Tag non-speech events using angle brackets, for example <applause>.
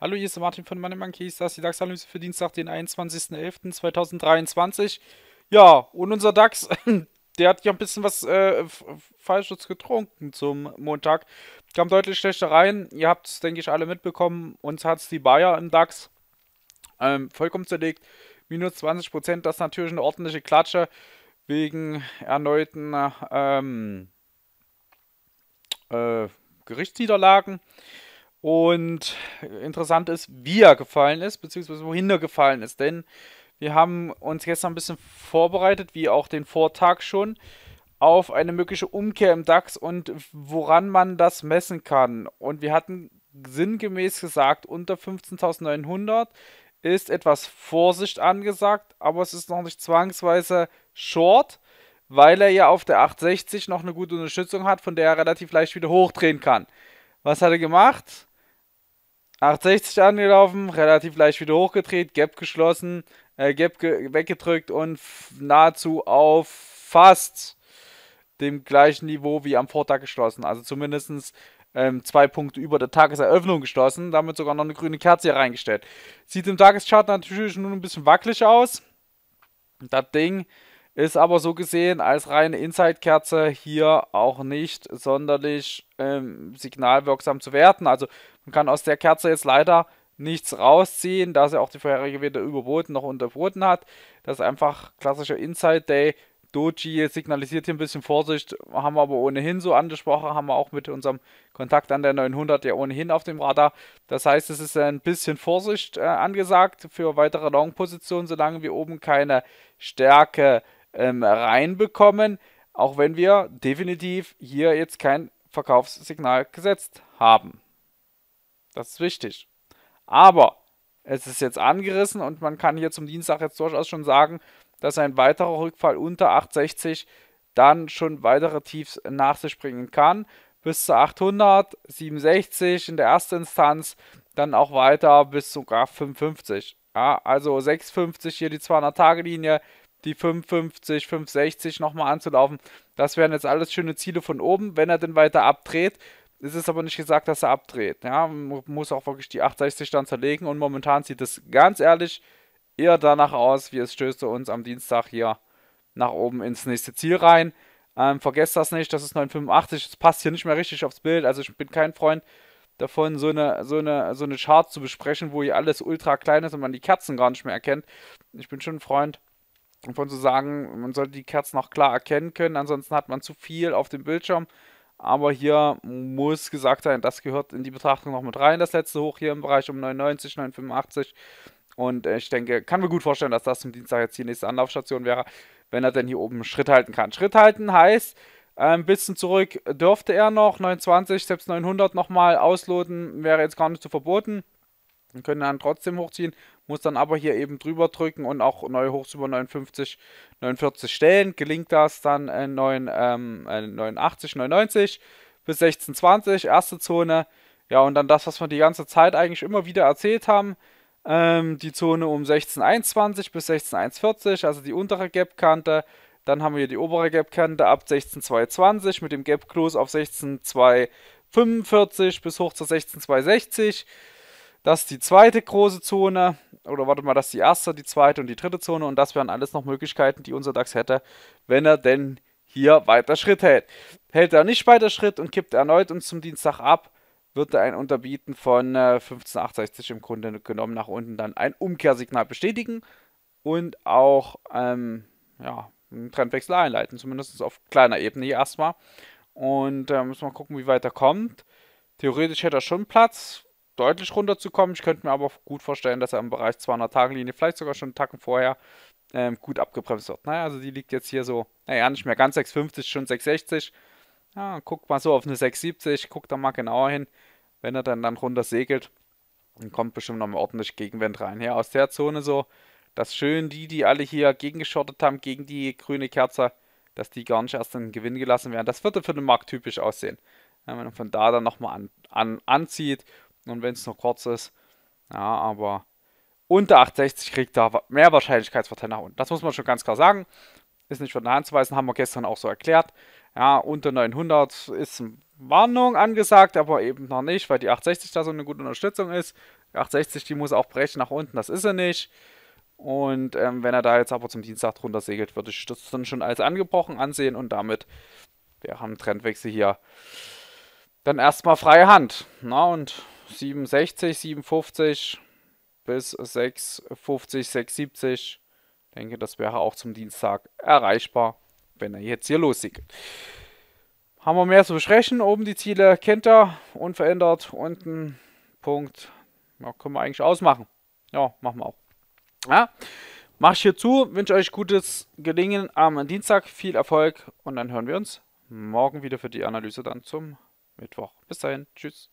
Hallo, hier ist Martin von Money Monkeys, das ist die DAX-Analyse für Dienstag, den 21.11.2023. Ja, und unser DAX, <clears throat> der hat ja ein bisschen was äh, Falsches getrunken zum Montag. Kam deutlich schlechter rein. Ihr habt es, denke ich, alle mitbekommen. Uns hat es die Bayer im DAX ähm, vollkommen zerlegt. Minus 20 Prozent, das ist natürlich eine ordentliche Klatsche wegen erneuten ähm, äh, Gerichtsniederlagen. Und interessant ist, wie er gefallen ist, beziehungsweise wohin er gefallen ist. Denn wir haben uns gestern ein bisschen vorbereitet, wie auch den Vortag schon, auf eine mögliche Umkehr im DAX und woran man das messen kann. Und wir hatten sinngemäß gesagt, unter 15.900 ist etwas Vorsicht angesagt, aber es ist noch nicht zwangsweise short, weil er ja auf der 860 noch eine gute Unterstützung hat, von der er relativ leicht wieder hochdrehen kann. Was hat er gemacht? 860 angelaufen, relativ leicht wieder hochgedreht, Gap geschlossen, äh, Gap ge weggedrückt und nahezu auf fast dem gleichen Niveau wie am Vortag geschlossen. Also zumindest ähm, zwei Punkte über der Tageseröffnung geschlossen, damit sogar noch eine grüne Kerze hier reingestellt. Sieht im Tageschart natürlich nun ein bisschen wackelig aus. Das Ding ist aber so gesehen als reine Inside-Kerze hier auch nicht sonderlich ähm, signalwirksam zu werten. Also man kann aus der Kerze jetzt leider nichts rausziehen, da sie auch die vorherige weder überboten noch unterboten hat. Das ist einfach klassischer Inside-Day. Doji signalisiert hier ein bisschen Vorsicht, haben wir aber ohnehin so angesprochen, haben wir auch mit unserem Kontakt an der 900 ja ohnehin auf dem Radar. Das heißt, es ist ein bisschen Vorsicht äh, angesagt für weitere Long-Positionen, solange wir oben keine Stärke ähm, reinbekommen, auch wenn wir definitiv hier jetzt kein Verkaufssignal gesetzt haben. Das ist wichtig. Aber es ist jetzt angerissen und man kann hier zum Dienstag jetzt durchaus schon sagen, dass ein weiterer Rückfall unter 860 dann schon weitere Tiefs nach sich bringen kann. Bis zu 867 in der ersten Instanz, dann auch weiter bis sogar 550. Ja, also 650 hier die 200-Tage-Linie, die 550, 560 nochmal anzulaufen. Das wären jetzt alles schöne Ziele von oben. Wenn er denn weiter abdreht, ist es aber nicht gesagt, dass er abdreht. Ja, man muss auch wirklich die 860 dann zerlegen und momentan sieht es ganz ehrlich eher danach aus, wie es stößt uns am Dienstag hier nach oben ins nächste Ziel rein. Ähm, vergesst das nicht, das ist 985, es passt hier nicht mehr richtig aufs Bild, also ich bin kein Freund davon, so eine, so eine, so eine Chart zu besprechen, wo hier alles ultra klein ist und man die Kerzen gar nicht mehr erkennt. Ich bin schon ein Freund von zu sagen, man sollte die Kerzen auch klar erkennen können, ansonsten hat man zu viel auf dem Bildschirm. Aber hier muss gesagt sein, das gehört in die Betrachtung noch mit rein. Das letzte Hoch hier im Bereich um 99, 985. Und äh, ich denke, kann mir gut vorstellen, dass das zum Dienstag jetzt die nächste Anlaufstation wäre, wenn er denn hier oben Schritt halten kann. Schritt halten heißt, ähm, ein bisschen zurück dürfte er noch, 920, selbst 900 nochmal ausloten, wäre jetzt gar nicht zu verboten und können dann trotzdem hochziehen, muss dann aber hier eben drüber drücken und auch neu hochs über 59, 49 stellen. Gelingt das dann äh, 9, ähm, 89, äh, 99 bis 16, 20, erste Zone. Ja, und dann das, was wir die ganze Zeit eigentlich immer wieder erzählt haben, ähm, die Zone um 16,120 bis 16,140, also die untere Gap-Kante. Dann haben wir hier die obere Gap-Kante ab 16,220 mit dem Gap-Close auf 16,245 bis hoch zu 16,260. Das ist die zweite große Zone. Oder warte mal, das ist die erste, die zweite und die dritte Zone. Und das wären alles noch Möglichkeiten, die unser DAX hätte, wenn er denn hier weiter Schritt hält. Hält er nicht weiter Schritt und kippt erneut uns zum Dienstag ab, wird er ein Unterbieten von 1568 äh, im Grunde genommen nach unten dann ein Umkehrsignal bestätigen und auch ähm, ja, einen Trendwechsel einleiten, zumindest auf kleiner Ebene hier erstmal. Und äh, müssen wir mal gucken, wie weit er kommt. Theoretisch hätte er schon Platz, deutlich runterzukommen. Ich könnte mir aber gut vorstellen, dass er im Bereich 200-Tage-Linie, vielleicht sogar schon einen Tacken vorher, ähm, gut abgebremst wird. Naja, also die liegt jetzt hier so, naja, nicht mehr ganz 6,50, schon 6,60. Ja, guckt mal so auf eine 6,70, guckt da mal genauer hin. Wenn er dann, dann runter segelt, dann kommt bestimmt noch mal ordentlich Gegenwind rein. ja, aus der Zone so, dass schön die, die alle hier gegengeschottet haben, gegen die grüne Kerze, dass die gar nicht erst in den Gewinn gelassen werden. Das würde für den Markt typisch aussehen. Wenn man von da dann nochmal an, an, anzieht, und wenn es noch kurz ist, ja, aber unter 860 kriegt er mehr Wahrscheinlichkeitsverteil nach unten. Das muss man schon ganz klar sagen. Ist nicht von der Hand zu weisen, haben wir gestern auch so erklärt. Ja, unter 900 ist Warnung angesagt, aber eben noch nicht, weil die 860 da so eine gute Unterstützung ist. Die 860, die muss auch brechen nach unten, das ist er nicht. Und ähm, wenn er da jetzt aber zum Dienstag drunter segelt, würde ich das dann schon als angebrochen ansehen und damit wäre haben Trendwechsel hier. Dann erstmal freie Hand. Na, ne? und 760, 750 bis 650, 670. Ich denke, das wäre auch zum Dienstag erreichbar, wenn er jetzt hier lossickelt. Haben wir mehr zu besprechen. Oben die Ziele kennt er, unverändert. Unten Punkt. Ja, können wir eigentlich ausmachen. Ja, machen wir auch. Ja, mach ich hier zu. Wünsche euch gutes Gelingen am Dienstag. Viel Erfolg und dann hören wir uns morgen wieder für die Analyse dann zum Mittwoch. Bis dahin. Tschüss.